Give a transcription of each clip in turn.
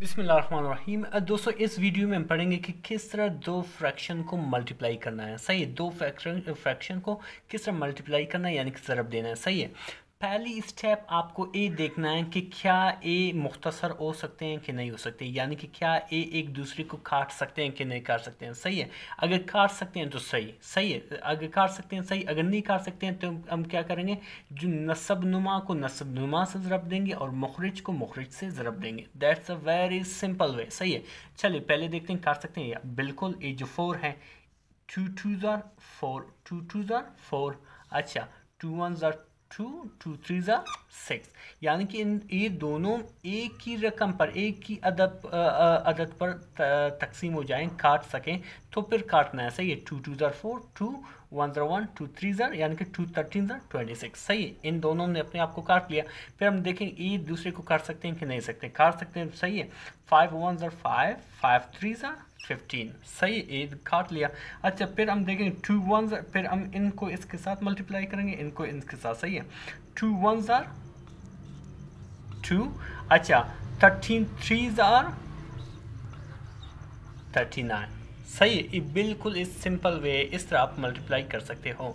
बिसमीम दोस्तों इस वीडियो में हम पढ़ेंगे कि किस तरह दो फ्रैक्शन को मल्टीप्लाई करना है सही है दो फ्रैक्शन फ्रैक्शन को किस तरह मल्टीप्लाई करना है यानी कि ज़रब देना है सही है पहली स्टेप आपको ये देखना है कि क्या ए मुख्तसर हो सकते हैं कि नहीं हो सकते यानी कि क्या ए एक दूसरे को काट सकते हैं कि नहीं काट सकते हैं सही है अगर काट सकते हैं तो सही सही है अगर काट सकते हैं सही अगर नहीं काट सकते हैं तो हम क्या करेंगे जो नसब नुमा को नसब नुमा से ज़रब देंगे और मुखरज को मुखरज से ज़रब देंगे that's a very simple way सही है चलिए पहले देखते हैं काट सकते हैं बिल्कुल ए जो फोर है टू टू ज़ार फोर टू टू ज़ार फोर अच्छा टू वन ज़ार टू टू थ्री ज़ा सिक्स यानी कि इन ये दोनों एक ही रकम पर एक ही अदब अदद पर तकसीम हो जाएं काट सकें तो फिर काटना है सही है टू टू ज़र फोर टू वन ज़ार वन टू थ्री ज़र यानी कि टू थर्टीन ज़र ट्वेंटी सिक्स सही है इन दोनों ने अपने आप को काट लिया फिर हम देखें ये दूसरे को काट सकते हैं कि नहीं सकते काट सकते हैं सही है फाइव वन ज़ार फाइव फाइव थ्री ज़र फिफ्टीन सही एज काट लिया अच्छा फिर हम देखेंगे टू वन फिर हम इनको इसके साथ मल्टीप्लाई करेंगे इनको इनके साथ सही है टू वन ज़ार टू अच्छा थर्टीन थ्री ज़ार थर्टी नाइन सही ये बिल्कुल इस सिंपल वे इस तरह आप मल्टीप्लाई कर सकते हो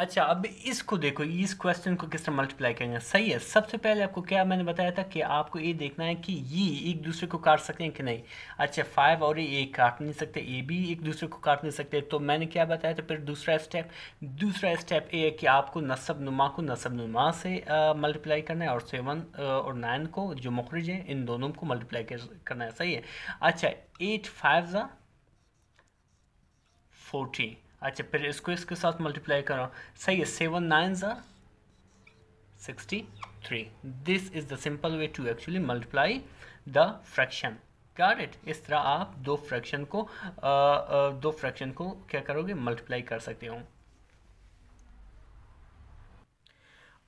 अच्छा अब इसको देखो इस क्वेश्चन को किस तरह मल्टीप्लाई करेंगे सही है सबसे पहले आपको क्या मैंने बताया था कि आपको ये देखना है कि ये एक दूसरे को काट सकते हैं कि नहीं अच्छा फाइव और ये काट नहीं सकते ए भी एक दूसरे को काट नहीं सकते तो मैंने क्या बताया था फिर दूसरा स्टेप दूसरा स्टेप ये है कि आपको नसब नुमा को नसब नुमा से मल्टीप्लाई करना है और सेवन और नाइन को जो मुखरज है इन दोनों को मल्टीप्लाई करना है सही है अच्छा एट फाइव ज़ा फोर्टी अच्छा फिर इसको इसके साथ मल्टीप्लाई करो सही है सेवन नाइन ज़ा sixty three this is the simple way to actually multiply the fraction क्या इट इस तरह आप दो फ्रैक्शन को आ, आ, दो फ्रैक्शन को क्या करोगे मल्टीप्लाई कर सकते हो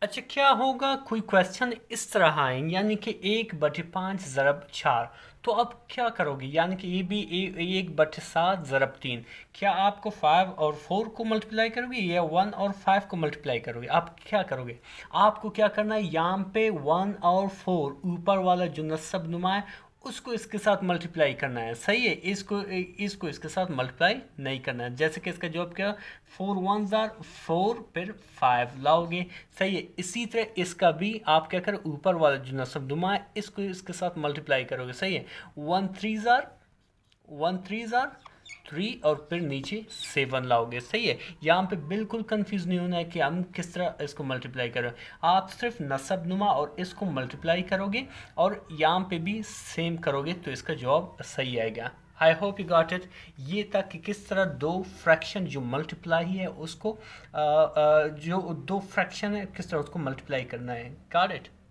अच्छा क्या होगा कोई क्वेश्चन इस तरह आए यानी कि एक बटे पाँच ज़रब चार तो अब क्या करोगे यानी कि ए बी ए, एक बटे सात ज़रब तीन क्या आपको फाइव और फोर को मल्टीप्लाई करोगे या वन और फाइव को मल्टीप्लाई करोगे आप क्या करोगे आपको क्या करना है यहाँ पे वन और फोर ऊपर वाला जो नस्ब नुमा है उसको इसके साथ मल्टीप्लाई करना है सही है इसको इसको इसके साथ मल्टीप्लाई नहीं करना है जैसे कि इसका जॉब क्या फोर वन ज़ार फोर फिर फाइव लाओगे सही है इसी तरह इसका भी आप क्या करें ऊपर वाला जो नसब दुमा है इसको इसके साथ मल्टीप्लाई करोगे सही है वन थ्री ज़ार वन थ्री ज़ार थ्री और फिर नीचे सेवन लाओगे सही है यहाँ पे बिल्कुल कंफ्यूज नहीं होना है कि हम किस तरह इसको मल्टीप्लाई करें आप सिर्फ नसब नुमा और इसको मल्टीप्लाई करोगे और यहाँ पे भी सेम करोगे तो इसका जवाब सही आएगा I hope you got it ये था कि किस तरह दो फ्रैक्शन जो मल्टीप्लाई है उसको आ, आ, जो दो फ्रैक्शन है किस तरह उसको मल्टीप्लाई करना है गॉट इट